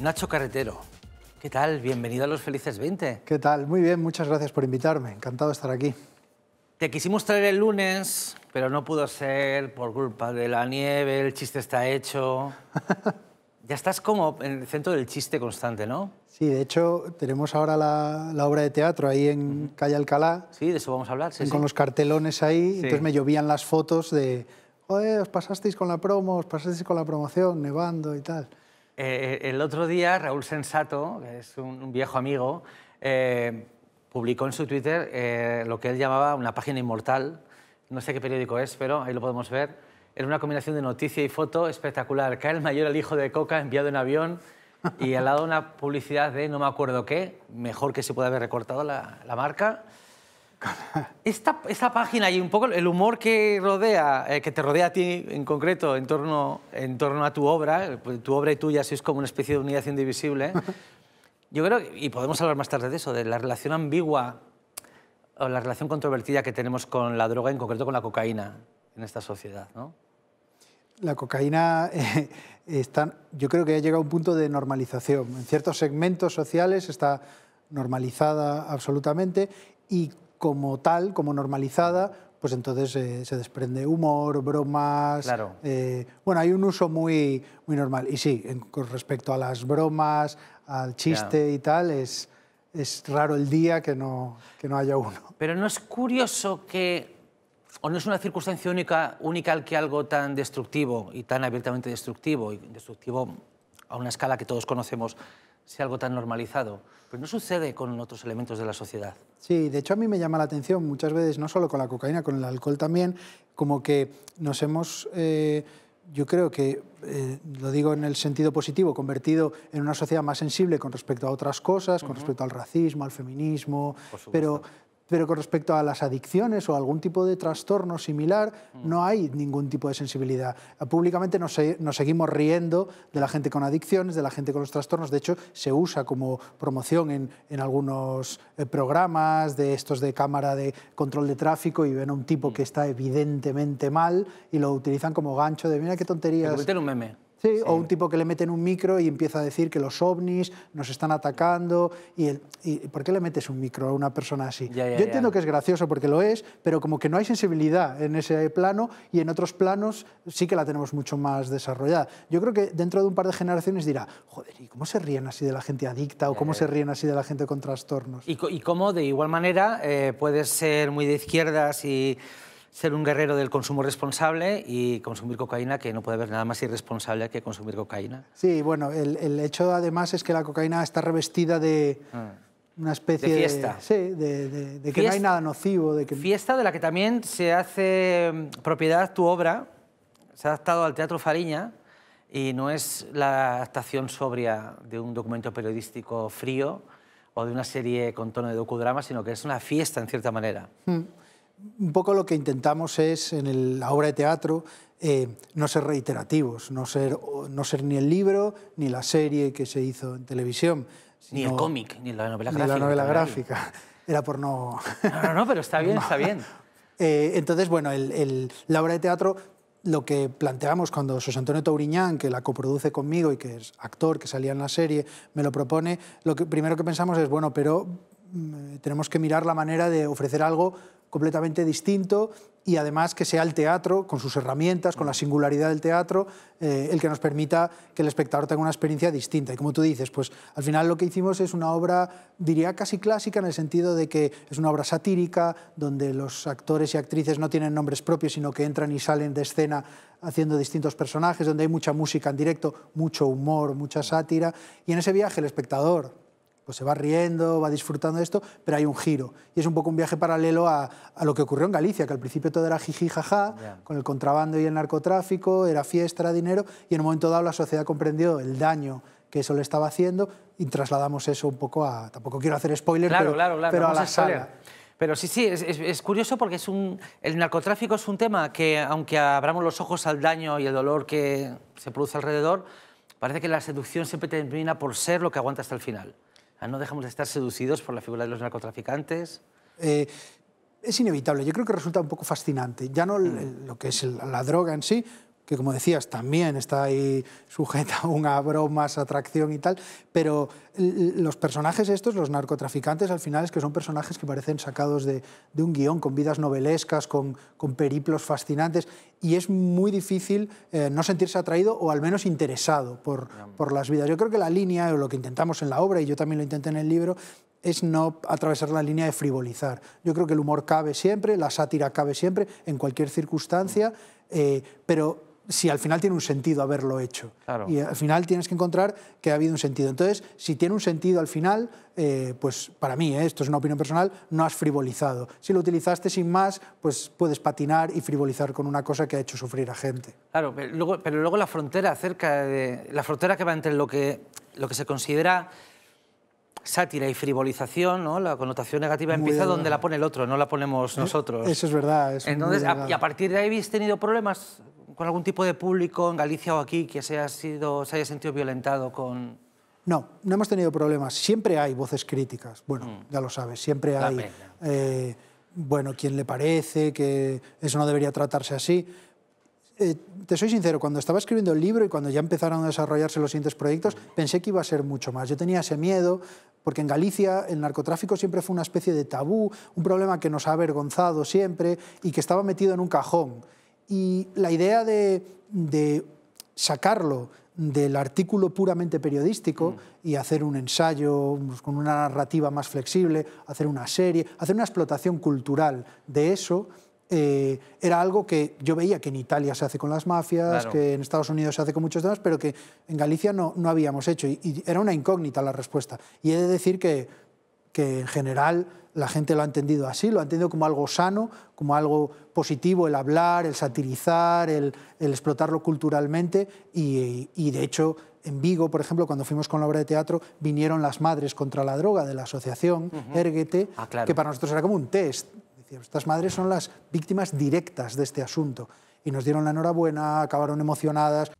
Nacho Carretero, ¿qué tal? Bienvenido a Los Felices 20. ¿Qué tal? Muy bien, muchas gracias por invitarme. Encantado de estar aquí. Te quisimos traer el lunes, pero no pudo ser por culpa de la nieve, el chiste está hecho. ya estás como en el centro del chiste constante, ¿no? Sí, de hecho, tenemos ahora la, obra de teatro ahí en Calle Alcalá. Sí, de eso vamos a hablar. Sí, con los cartelones ahí, entonces me llovían las fotos de, joder, os pasasteis con la promo, os pasasteis con la promoción, nevando y tal. Eh, el otro día Raúl Sensato, que es un, viejo amigo, eh, publicó en su Twitter eh, lo que él llamaba una página inmortal. No sé qué periódico es, pero ahí lo podemos ver. Era una combinación de noticia y foto espectacular. Cae el mayor el hijo de Coca enviado en avión y al lado una publicidad de no me acuerdo qué, mejor que se puede haber recortado la marca. Esta, esta, página y un poco el humor que rodea, eh, que te rodea a ti en concreto en torno, en torno a tu obra, pues tu obra y tuya si es como una especie de unidad indivisible, yo creo, y podemos hablar más tarde de eso, de la relación ambigua o la relación controvertida que tenemos con la droga, en concreto con la cocaína, en esta sociedad, La cocaína eh, está, yo creo que ha llegado a un punto de normalización. En ciertos segmentos sociales está normalizada absolutamente y como tal, como normalizada, pues entonces eh, se desprende humor, bromas. Claro. Eh, bueno, hay un uso muy, muy normal. Y sí, con respecto a las bromas, al chiste y tal, es, es raro el día que no, que no haya uno. Pero no es curioso que, o no es una circunstancia única, única al que algo tan destructivo y tan abiertamente destructivo, y destructivo a una escala que todos conocemos, sea algo tan normalizado. Pero pues no sucede con otros elementos de la sociedad. Sí, de hecho a mí me llama la atención muchas veces, no solo con la cocaína, con el alcohol también, como que nos hemos... Eh, yo creo que, eh, lo digo en el sentido positivo, convertido en una sociedad más sensible con respecto a otras cosas, con respecto al racismo, al feminismo, pero, pero con respecto a las adicciones o algún tipo de trastorno similar, mm. no hay ningún tipo de sensibilidad. Públicamente nos, seguimos riendo de la gente con adicciones, de la gente con los trastornos, de hecho se usa como promoción en, algunos eh, programas de estos de cámara de control de tráfico y ven a un tipo mm. que está evidentemente mal y lo utilizan como gancho de mira qué tonterías. un meme o un tipo que le meten un micro y empieza a decir que los ovnis nos están atacando. ¿Y, por qué le metes un micro a una persona así? Yo entiendo que es gracioso porque lo es, pero como que no hay sensibilidad en ese plano y en otros planos sí que la tenemos mucho más desarrollada. Yo creo que dentro de un par de generaciones dirá, joder, ¿y cómo se ríen así de la gente adicta o cómo se ríen así de la gente con trastornos? Y, cómo de igual manera eh, puedes ser muy de izquierdas y ser un guerrero del consumo responsable y consumir cocaína, que no puede haber nada más irresponsable que consumir cocaína. Sí, bueno, el, hecho además es que la cocaína está revestida de ah. una especie de... Fiesta. De, sí, de, que no hay nada nocivo. De que... Fiesta de la que también se hace mm, propiedad tu obra, se ha adaptado al Teatro Fariña y no es la adaptación sobria de un documento periodístico frío o de una serie con tono de docudrama, sino que es una fiesta en cierta manera. Mm un poco lo que intentamos es, en la obra de teatro, eh, no ser reiterativos, no ser, no ser ni el libro ni la serie que se hizo en televisión. ni el cómic, ni la novela gráfica. Era por no... No, no, pero está bien, está bien. Eh, entonces, bueno, la obra de teatro, lo que planteamos cuando José Antonio Tauriñán, que la coproduce conmigo y que es actor, que salía en la serie, me lo propone, lo que, primero que pensamos es, bueno, pero mm, tenemos que mirar la manera de ofrecer algo completamente distinto y además que sea el teatro, con sus herramientas, con la singularidad del teatro, eh, el que nos permita que el espectador tenga una experiencia distinta. Y como tú dices, pues al final lo que hicimos es una obra, diría casi clásica, en el sentido de que es una obra satírica, donde los actores y actrices no tienen nombres propios, sino que entran y salen de escena haciendo distintos personajes, donde hay mucha música en directo, mucho humor, mucha sátira, y en ese viaje el espectador pues se va riendo, va disfrutando de esto, pero hay un giro. Y es un poco un viaje paralelo a, lo que ocurrió en Galicia, que al principio todo era jiji, jaja, con el contrabando y el narcotráfico, era fiesta, era dinero, y en un momento dado la sociedad comprendió el daño que eso le estaba haciendo y trasladamos eso un poco a... Tampoco quiero hacer spoiler, pero, a la sala. Pero sí, sí, es, curioso porque es el narcotráfico es un tema que, aunque abramos los ojos al daño y el dolor que se produce alrededor, parece que la seducción siempre termina por ser lo que aguanta hasta el final. Ah, no dejamos de estar seducidos por la figura de los narcotraficantes? Eh, es inevitable. Yo creo que resulta un poco fascinante. Ya no mm. lo que es la droga en sí, que como decías también está ahí sujeta a una bromas, atracción y tal, pero los personajes estos, los narcotraficantes, al final es que son personajes que parecen sacados de, de un guión, con vidas novelescas, con, con periplos fascinantes, y es muy difícil eh, no sentirse atraído o al menos interesado por, por las vidas. Yo creo que la línea, o lo que intentamos en la obra, y yo también lo intenté en el libro, es no atravesar la línea de frivolizar. Yo creo que el humor cabe siempre, la sátira cabe siempre, en cualquier circunstancia, eh, pero si al final tiene un sentido haberlo hecho. Y al final tienes que encontrar que ha habido un sentido. Entonces, si tiene un sentido al final, eh, pues para mí, eh, esto es una opinión personal, no has frivolizado. Si lo utilizaste sin más, pues puedes patinar y frivolizar con una cosa que ha hecho sufrir a gente. Claro, pero luego, la frontera acerca de la frontera que va entre lo que, lo que se considera sátira y frivolización, ¿no? la connotación negativa empieza donde la pone el otro, no la ponemos eh, nosotros. Eso es verdad. Entonces, y a partir de ahí habéis tenido problemas por algún tipo de público en Galicia o aquí que se haya, sentido violentado con...? No, no hemos tenido problemas. Siempre hay voces críticas. Bueno, mm. ya lo sabes, siempre hay... Eh, bueno, quien le parece que eso no debería tratarse así. Eh, te soy sincero, cuando estaba escribiendo el libro y cuando ya empezaron a desarrollarse los siguientes proyectos, mm. pensé que iba a ser mucho más. Yo tenía ese miedo, porque en Galicia el narcotráfico siempre fue una especie de tabú, un problema que nos ha avergonzado siempre y que estaba metido en un cajón. Y la idea de, sacarlo del artículo puramente periodístico mm. y hacer un ensayo pues, con una narrativa más flexible, hacer una serie, hacer una explotación cultural de eso, eh, era algo que yo veía que en Italia se hace con las mafias, que en Estados Unidos se hace con muchos demás, pero que en Galicia no, no habíamos hecho. y, era una incógnita la respuesta. Y he de decir que que en general la gente lo ha entendido así, lo ha entendido como algo sano, como algo positivo, el hablar, el satirizar, el, explotarlo culturalmente y, de hecho en Vigo, por ejemplo, cuando fuimos con la obra de teatro, vinieron las madres contra la droga de la asociación ah, que para nosotros era como un test. Estas madres son las víctimas directas de este asunto y nos dieron la enhorabuena, acabaron emocionadas.